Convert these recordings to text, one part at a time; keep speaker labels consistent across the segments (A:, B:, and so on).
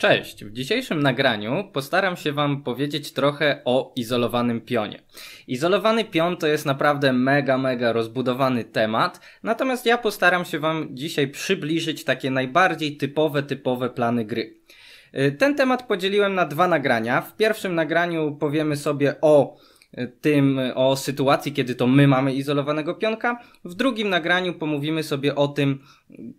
A: Cześć! W dzisiejszym nagraniu postaram się Wam powiedzieć trochę o izolowanym pionie. Izolowany pion to jest naprawdę mega, mega rozbudowany temat, natomiast ja postaram się Wam dzisiaj przybliżyć takie najbardziej typowe, typowe plany gry. Y, ten temat podzieliłem na dwa nagrania. W pierwszym nagraniu powiemy sobie o tym o sytuacji, kiedy to my mamy izolowanego pionka. W drugim nagraniu pomówimy sobie o tym,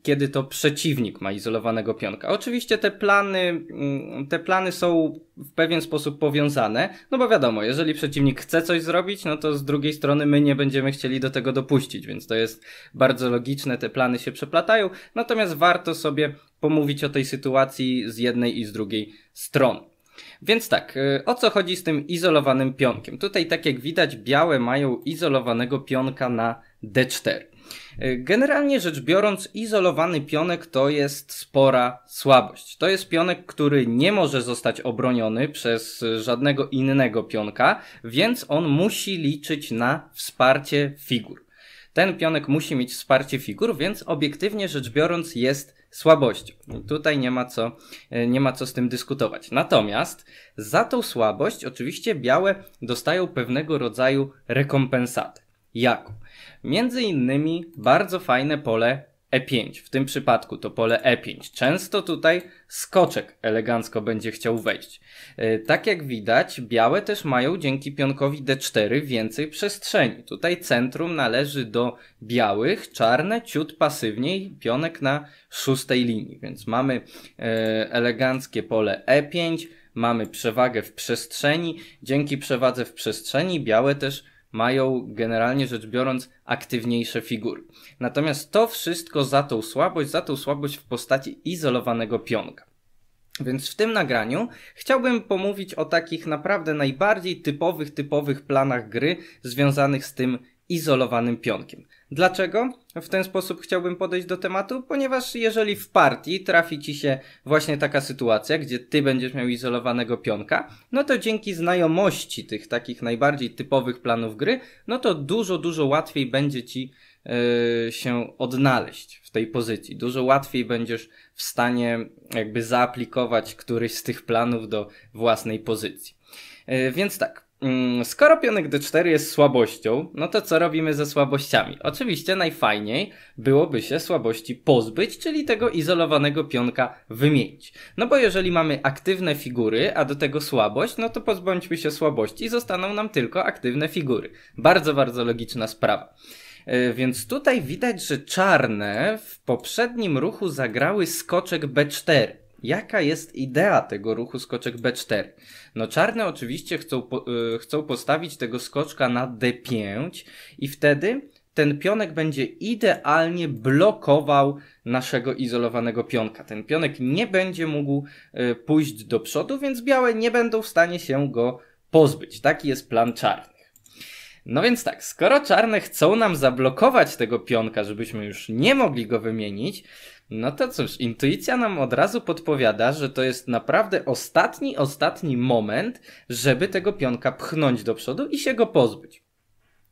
A: kiedy to przeciwnik ma izolowanego pionka. Oczywiście te plany, mm, te plany są w pewien sposób powiązane, no bo wiadomo, jeżeli przeciwnik chce coś zrobić, no to z drugiej strony my nie będziemy chcieli do tego dopuścić, więc to jest bardzo logiczne, te plany się przeplatają. Natomiast warto sobie pomówić o tej sytuacji z jednej i z drugiej strony. Więc tak, y, o co chodzi z tym izolowanym pionkiem? Tutaj, tak jak widać, białe mają izolowanego pionka na D4. Y, generalnie rzecz biorąc, izolowany pionek to jest spora słabość. To jest pionek, który nie może zostać obroniony przez żadnego innego pionka, więc on musi liczyć na wsparcie figur. Ten pionek musi mieć wsparcie figur, więc obiektywnie rzecz biorąc jest słabością. Tutaj nie ma, co, e, nie ma co z tym dyskutować. Natomiast za tą słabość oczywiście białe dostają pewnego rodzaju rekompensaty. Jaką? Między innymi bardzo fajne pole E5, w tym przypadku to pole E5. Często tutaj skoczek elegancko będzie chciał wejść. E, tak jak widać, białe też mają dzięki pionkowi D4 więcej przestrzeni. Tutaj centrum należy do białych, czarne ciut pasywniej, pionek na szóstej linii, więc mamy e, eleganckie pole E5, mamy przewagę w przestrzeni. Dzięki przewadze w przestrzeni białe też mają generalnie rzecz biorąc aktywniejsze figury. Natomiast to wszystko za tą słabość, za tą słabość w postaci izolowanego pionka. Więc w tym nagraniu chciałbym pomówić o takich naprawdę najbardziej typowych, typowych planach gry związanych z tym izolowanym pionkiem. Dlaczego w ten sposób chciałbym podejść do tematu? Ponieważ jeżeli w partii trafi ci się właśnie taka sytuacja, gdzie ty będziesz miał izolowanego pionka, no to dzięki znajomości tych takich najbardziej typowych planów gry, no to dużo, dużo łatwiej będzie ci yy, się odnaleźć w tej pozycji. Dużo łatwiej będziesz w stanie jakby zaaplikować któryś z tych planów do własnej pozycji. Yy, więc tak, Mm, skoro pionek d4 jest słabością, no to co robimy ze słabościami? Oczywiście najfajniej byłoby się słabości pozbyć, czyli tego izolowanego pionka wymienić. No bo jeżeli mamy aktywne figury, a do tego słabość, no to pozbądźmy się słabości, i zostaną nam tylko aktywne figury. Bardzo, bardzo logiczna sprawa. E, więc tutaj widać, że czarne w poprzednim ruchu zagrały skoczek b4 jaka jest idea tego ruchu skoczek B4? No czarne oczywiście chcą, e, chcą postawić tego skoczka na D5 i wtedy ten pionek będzie idealnie blokował naszego izolowanego pionka. Ten pionek nie będzie mógł e, pójść do przodu, więc białe nie będą w stanie się go pozbyć. Taki jest plan czarnych. No więc tak, skoro czarne chcą nam zablokować tego pionka, żebyśmy już nie mogli go wymienić, no to cóż, intuicja nam od razu podpowiada, że to jest naprawdę ostatni, ostatni moment, żeby tego pionka pchnąć do przodu i się go pozbyć.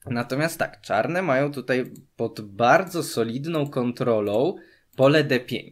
A: Natomiast tak, czarne mają tutaj pod bardzo solidną kontrolą pole D5.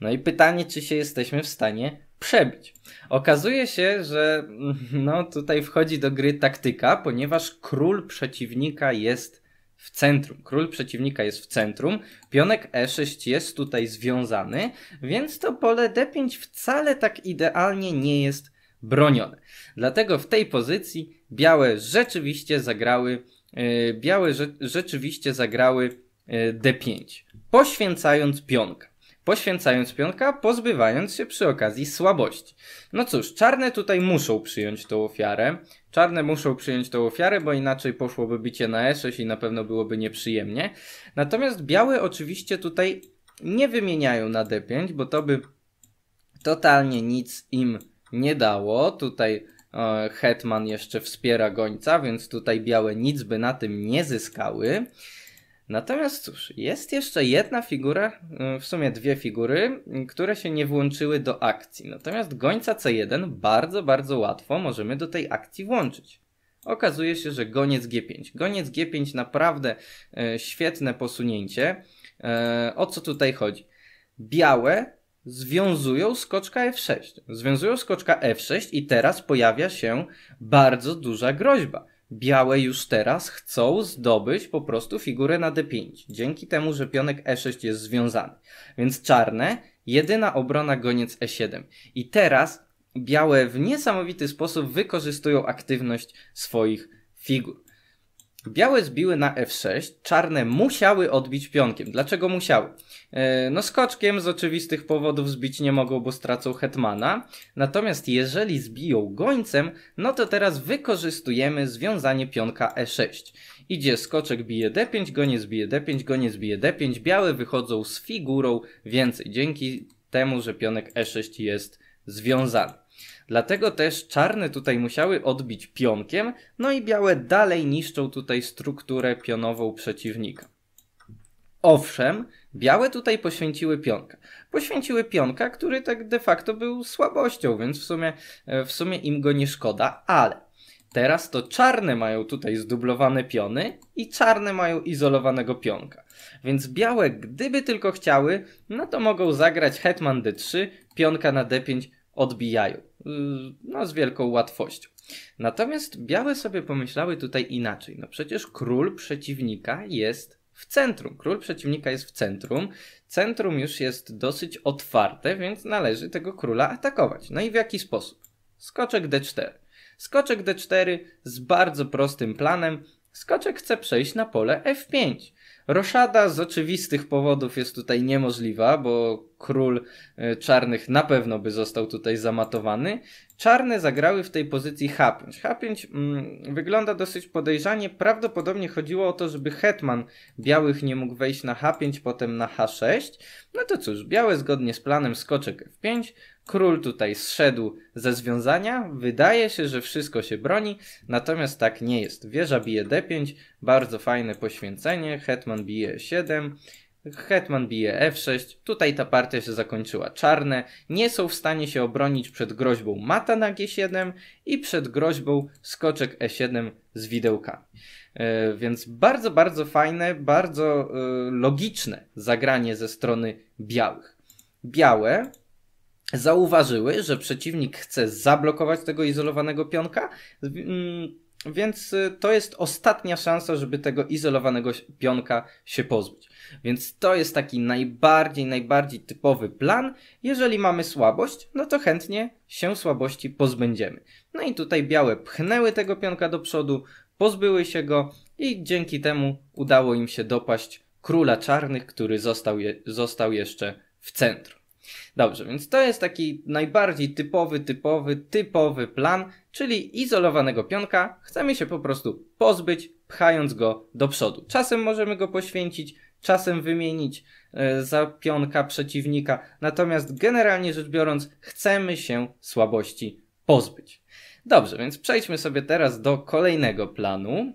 A: No i pytanie, czy się jesteśmy w stanie przebić. Okazuje się, że mm, no tutaj wchodzi do gry taktyka, ponieważ król przeciwnika jest w centrum. Król przeciwnika jest w centrum. Pionek E6 jest tutaj związany, więc to pole D5 wcale tak idealnie nie jest bronione. Dlatego w tej pozycji białe rzeczywiście zagrały, e, białe rzeczywiście zagrały e, D5, poświęcając pionka poświęcając pionka, pozbywając się przy okazji słabości. No cóż, czarne tutaj muszą przyjąć tą ofiarę. Czarne muszą przyjąć tą ofiarę, bo inaczej poszłoby bicie na E6 i na pewno byłoby nieprzyjemnie. Natomiast białe oczywiście tutaj nie wymieniają na D5, bo to by totalnie nic im nie dało. Tutaj e, Hetman jeszcze wspiera gońca, więc tutaj białe nic by na tym nie zyskały. Natomiast cóż, jest jeszcze jedna figura, y, w sumie dwie figury, y, które się nie włączyły do akcji. Natomiast gońca C1 bardzo, bardzo łatwo możemy do tej akcji włączyć. Okazuje się, że goniec G5. Goniec G5 naprawdę y, świetne posunięcie. o co tutaj chodzi? Białe związują skoczka F6. Związują skoczka F6 i teraz pojawia się bardzo duża groźba białe już teraz chcą zdobyć po prostu figurę na d5, dzięki temu, że pionek e6 jest związany. Więc czarne, jedyna obrona goniec e7. I teraz białe w niesamowity sposób wykorzystują aktywność swoich figur. Białe zbiły na f6, czarne musiały odbić pionkiem. Dlaczego musiały? E, no skoczkiem z oczywistych powodów zbić nie mogą, bo stracą hetmana. Natomiast jeżeli zbiją gońcem, no to teraz wykorzystujemy związanie pionka e6. Idzie skoczek bije d5, goniec bije d5, goniec bije d5, białe wychodzą z figurą więcej, dzięki temu, że pionek e6 jest związany. Dlatego też czarne tutaj musiały odbić pionkiem, no i białe dalej niszczą tutaj strukturę pionową przeciwnika. Owszem, białe tutaj poświęciły pionka. Poświęciły pionka, który tak de facto był słabością, więc w sumie, e, w sumie im go nie szkoda, ale Teraz to czarne mają tutaj zdublowane piony i czarne mają izolowanego pionka. Więc białe, gdyby tylko chciały, no to mogą zagrać hetman d3, pionka na d5 odbijają. Y, no, z wielką łatwością. Natomiast białe sobie pomyślały tutaj inaczej. No przecież król przeciwnika jest w centrum. Król przeciwnika jest w centrum. Centrum już jest dosyć otwarte, więc należy tego króla atakować. No i w jaki sposób? Skoczek D4. Skoczek D4 z bardzo prostym planem. Skoczek chce przejść na pole F5. Roszada z oczywistych powodów jest tutaj niemożliwa, bo król e, czarnych na pewno by został tutaj zamatowany. Czarne zagrały w tej pozycji H5. H5 mm, wygląda dosyć podejrzanie. Prawdopodobnie chodziło o to, żeby hetman białych nie mógł wejść na H5, potem na H6. No to cóż, białe zgodnie z planem skoczek F5, Król tutaj zszedł ze związania, wydaje się, że wszystko się broni, natomiast tak nie jest. Wieża bije d5, bardzo fajne poświęcenie, hetman bije 7, Hetman bije f6, tutaj ta partia się zakończyła. Czarne nie są w stanie się obronić przed groźbą mata na g7 i przed groźbą skoczek e7 z widełkami. E, więc bardzo, bardzo fajne, bardzo e, logiczne zagranie ze strony białych. Białe zauważyły, że przeciwnik chce zablokować tego izolowanego pionka, mm, więc y, to jest ostatnia szansa, żeby tego izolowanego pionka się pozbyć. Więc to jest taki najbardziej, najbardziej typowy plan. Jeżeli mamy słabość, no to chętnie się słabości pozbędziemy. No i tutaj białe pchnęły tego pionka do przodu, pozbyły się go i dzięki temu udało im się dopaść króla czarnych, który został, je, został jeszcze w centrum. Dobrze, więc to jest taki najbardziej typowy, typowy, typowy plan, czyli izolowanego pionka chcemy się po prostu pozbyć, pchając go do przodu. Czasem możemy go poświęcić, czasem wymienić e, za pionka przeciwnika, natomiast generalnie rzecz biorąc chcemy się słabości pozbyć. Dobrze, więc przejdźmy sobie teraz do kolejnego planu.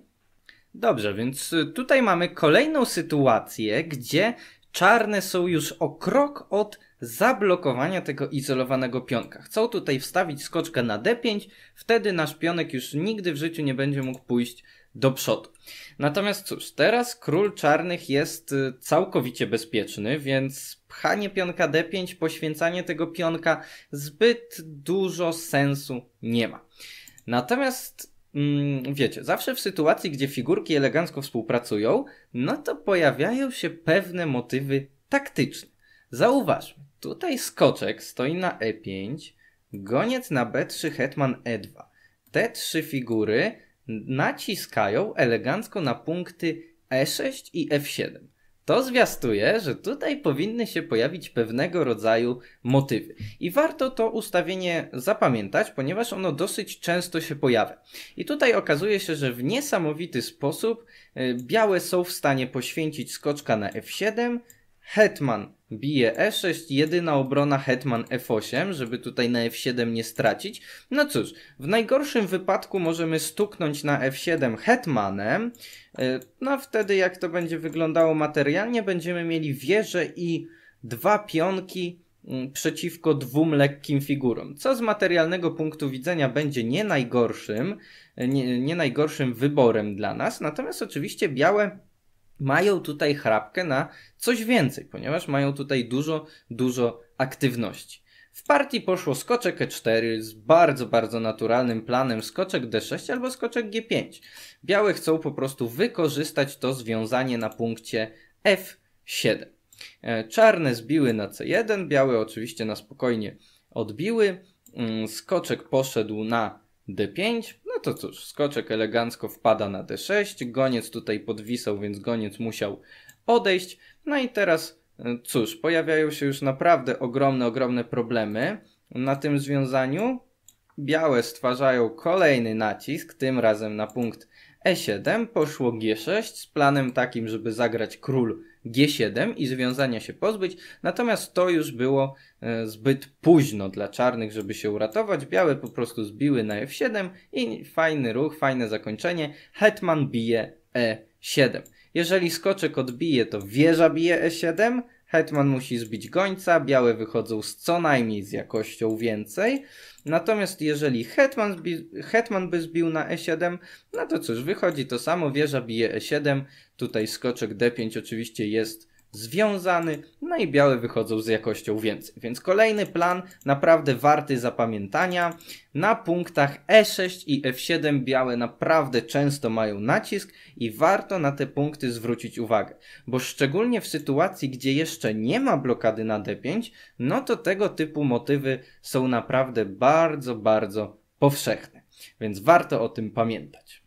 A: Dobrze, więc e, tutaj mamy kolejną sytuację, gdzie czarne są już o krok od zablokowania tego izolowanego pionka. Chcą tutaj wstawić skoczkę na D5, wtedy nasz pionek już nigdy w życiu nie będzie mógł pójść do przodu. Natomiast cóż, teraz król czarnych jest y, całkowicie bezpieczny, więc pchanie pionka D5, poświęcanie tego pionka zbyt dużo sensu nie ma. Natomiast mm, wiecie, zawsze w sytuacji, gdzie figurki elegancko współpracują, no to pojawiają się pewne motywy taktyczne. Zauważmy, Tutaj skoczek stoi na e5, goniec na b3, hetman e2. Te trzy figury naciskają elegancko na punkty e6 i f7. To zwiastuje, że tutaj powinny się pojawić pewnego rodzaju motywy. I warto to ustawienie zapamiętać, ponieważ ono dosyć często się pojawia. I tutaj okazuje się, że w niesamowity sposób y, białe są w stanie poświęcić skoczka na f7, hetman Bije E6, jedyna obrona Hetman F8, e żeby tutaj na F7 nie stracić. No cóż, w najgorszym wypadku możemy stuknąć na F7 Hetmanem. E, no wtedy jak to będzie wyglądało materialnie, będziemy mieli wieżę i dwa pionki mm, przeciwko dwóm lekkim figurom, co z materialnego punktu widzenia będzie nie najgorszym, e, nie, nie najgorszym wyborem dla nas. Natomiast oczywiście białe mają tutaj chrapkę na coś więcej, ponieważ mają tutaj dużo, dużo aktywności. W partii poszło skoczek E4 z bardzo, bardzo naturalnym planem skoczek D6 albo skoczek G5. Białe chcą po prostu wykorzystać to związanie na punkcie F7. E, czarne zbiły na C1, białe oczywiście na spokojnie odbiły. Mm, skoczek poszedł na D5, to cóż, skoczek elegancko wpada na D6, goniec tutaj podwisał, więc goniec musiał odejść. No i teraz, e, cóż, pojawiają się już naprawdę ogromne, ogromne problemy na tym związaniu. Białe stwarzają kolejny nacisk, tym razem na punkt E7 poszło G6 z planem takim, żeby zagrać król G7 i związania się pozbyć, natomiast to już było e, zbyt późno dla czarnych, żeby się uratować. Białe po prostu zbiły na F7 i fajny ruch, fajne zakończenie. Hetman bije E7. Jeżeli skoczek odbije, to wieża bije E7, Hetman musi zbić gońca, białe wychodzą z co najmniej z jakością więcej. Natomiast jeżeli hetman, zbi, hetman by zbił na e7, no to cóż, wychodzi to samo, wieża bije e7, tutaj skoczek d5 oczywiście jest związany, no i białe wychodzą z jakością więcej. Więc kolejny plan naprawdę warty zapamiętania. Na punktach E6 i F7 białe naprawdę często mają nacisk i warto na te punkty zwrócić uwagę, bo szczególnie w sytuacji, gdzie jeszcze nie ma blokady na D5, no to tego typu motywy są naprawdę bardzo, bardzo powszechne. Więc warto o tym pamiętać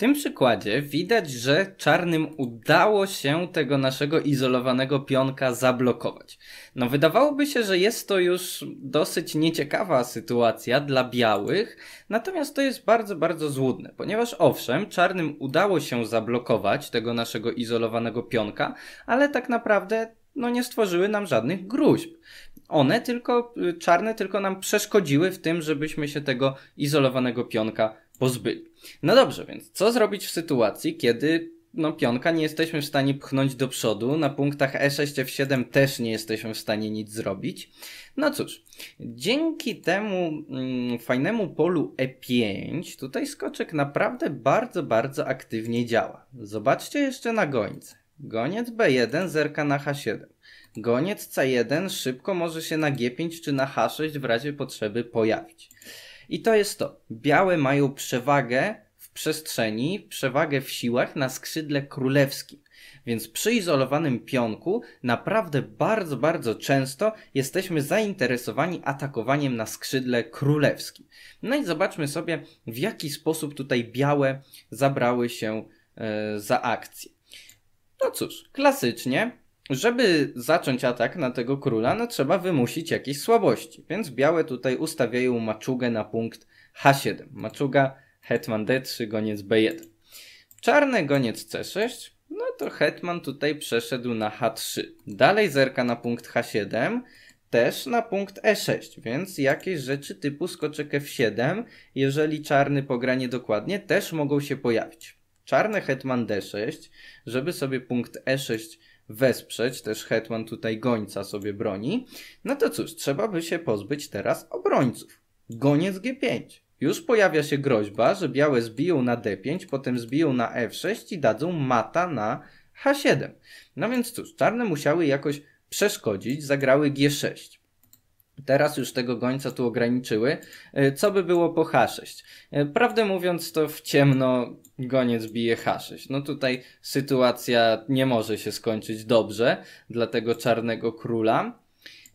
A: tym przykładzie widać, że czarnym udało się tego naszego izolowanego pionka zablokować. No wydawałoby się, że jest to już dosyć nieciekawa sytuacja dla białych, natomiast to jest bardzo, bardzo złudne, ponieważ owszem, czarnym udało się zablokować tego naszego izolowanego pionka, ale tak naprawdę no nie stworzyły nam żadnych gruźb. One tylko, y, czarne tylko nam przeszkodziły w tym, żebyśmy się tego izolowanego pionka pozbyli. No dobrze, więc co zrobić w sytuacji, kiedy no, pionka nie jesteśmy w stanie pchnąć do przodu, na punktach E6, F7 też nie jesteśmy w stanie nic zrobić. No cóż, dzięki temu mm, fajnemu polu E5 tutaj skoczek naprawdę bardzo, bardzo aktywnie działa. Zobaczcie jeszcze na gońce. Goniec B1 zerka na H7. Goniec C1 szybko może się na G5 czy na H6 w razie potrzeby pojawić. I to jest to. Białe mają przewagę w przestrzeni, przewagę w siłach na skrzydle królewskim. Więc przy izolowanym pionku naprawdę bardzo, bardzo często jesteśmy zainteresowani atakowaniem na skrzydle królewskim. No i zobaczmy sobie, w jaki sposób tutaj białe zabrały się e, za akcję. No cóż, klasycznie żeby zacząć atak na tego króla, no trzeba wymusić jakieś słabości. Więc białe tutaj ustawiają maczugę na punkt H7. Maczuga, hetman D3, goniec B1. Czarne, goniec C6. No to hetman tutaj przeszedł na H3. Dalej zerka na punkt H7 też na punkt E6, więc jakieś rzeczy typu skoczek F7, jeżeli czarny pogra niedokładnie, też mogą się pojawić. Czarne hetman D6, żeby sobie punkt E6 wesprzeć, też Hetman tutaj gońca sobie broni, no to cóż, trzeba by się pozbyć teraz obrońców. Goniec G5. Już pojawia się groźba, że białe zbiją na D5, potem zbiją na F6 e i dadzą mata na H7. No więc cóż, czarne musiały jakoś przeszkodzić, zagrały G6. Teraz już tego gońca tu ograniczyły. E, co by było po H6? E, prawdę mówiąc, to w ciemno goniec bije H6. No tutaj sytuacja nie może się skończyć dobrze dla tego czarnego króla.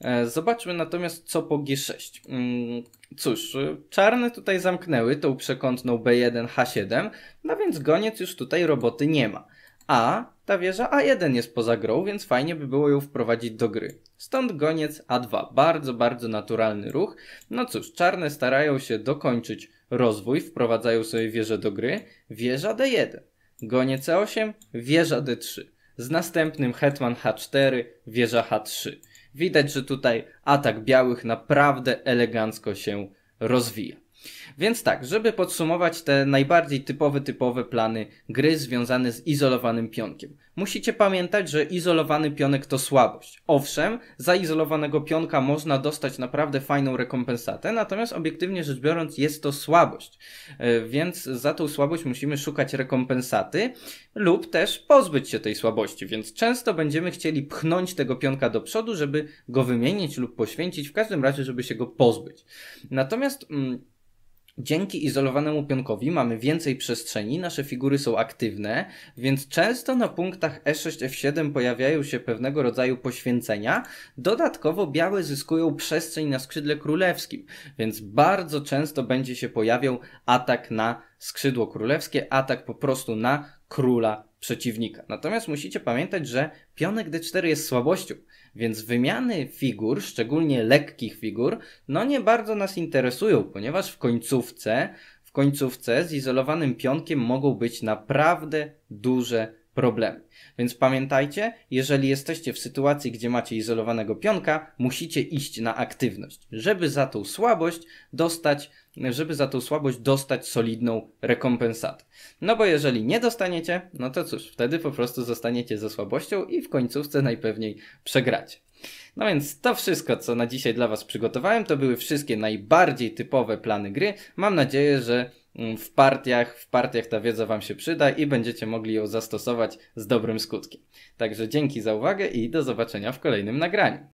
A: E, zobaczmy natomiast co po G6. Mm, cóż, czarne tutaj zamknęły tą przekątną B1, H7, no więc goniec już tutaj roboty nie ma. A ta wieża A1 jest poza grą, więc fajnie by było ją wprowadzić do gry. Stąd goniec A2. Bardzo, bardzo naturalny ruch. No cóż, czarne starają się dokończyć rozwój, wprowadzają sobie wieżę do gry. Wieża D1. goniec C8, e wieża D3. Z następnym hetman H4, wieża H3. Widać, że tutaj atak białych naprawdę elegancko się rozwija. Więc tak, żeby podsumować te najbardziej typowe, typowe plany gry związane z izolowanym pionkiem. Musicie pamiętać, że izolowany pionek to słabość. Owszem, za izolowanego pionka można dostać naprawdę fajną rekompensatę, natomiast obiektywnie rzecz biorąc jest to słabość. E, więc za tą słabość musimy szukać rekompensaty lub też pozbyć się tej słabości, więc często będziemy chcieli pchnąć tego pionka do przodu, żeby go wymienić lub poświęcić, w każdym razie, żeby się go pozbyć. Natomiast mm, Dzięki izolowanemu pionkowi mamy więcej przestrzeni, nasze figury są aktywne, więc często na punktach E6, F7 pojawiają się pewnego rodzaju poświęcenia. Dodatkowo białe zyskują przestrzeń na skrzydle królewskim, więc bardzo często będzie się pojawiał atak na skrzydło królewskie, atak po prostu na króla przeciwnika. Natomiast musicie pamiętać, że pionek D4 jest słabością, więc wymiany figur, szczególnie lekkich figur, no nie bardzo nas interesują, ponieważ w końcówce, w końcówce z izolowanym pionkiem mogą być naprawdę duże problemy. Więc pamiętajcie, jeżeli jesteście w sytuacji, gdzie macie izolowanego pionka, musicie iść na aktywność, żeby za tą słabość dostać, żeby za tą słabość dostać solidną rekompensatę. No bo jeżeli nie dostaniecie, no to cóż, wtedy po prostu zostaniecie ze słabością i w końcówce najpewniej przegracie. No więc to wszystko, co na dzisiaj dla Was przygotowałem, to były wszystkie najbardziej typowe plany gry. Mam nadzieję, że Mm, w partiach. W partiach ta wiedza Wam się przyda i będziecie mogli ją zastosować z dobrym skutkiem. Także dzięki za uwagę i do zobaczenia w kolejnym nagraniu.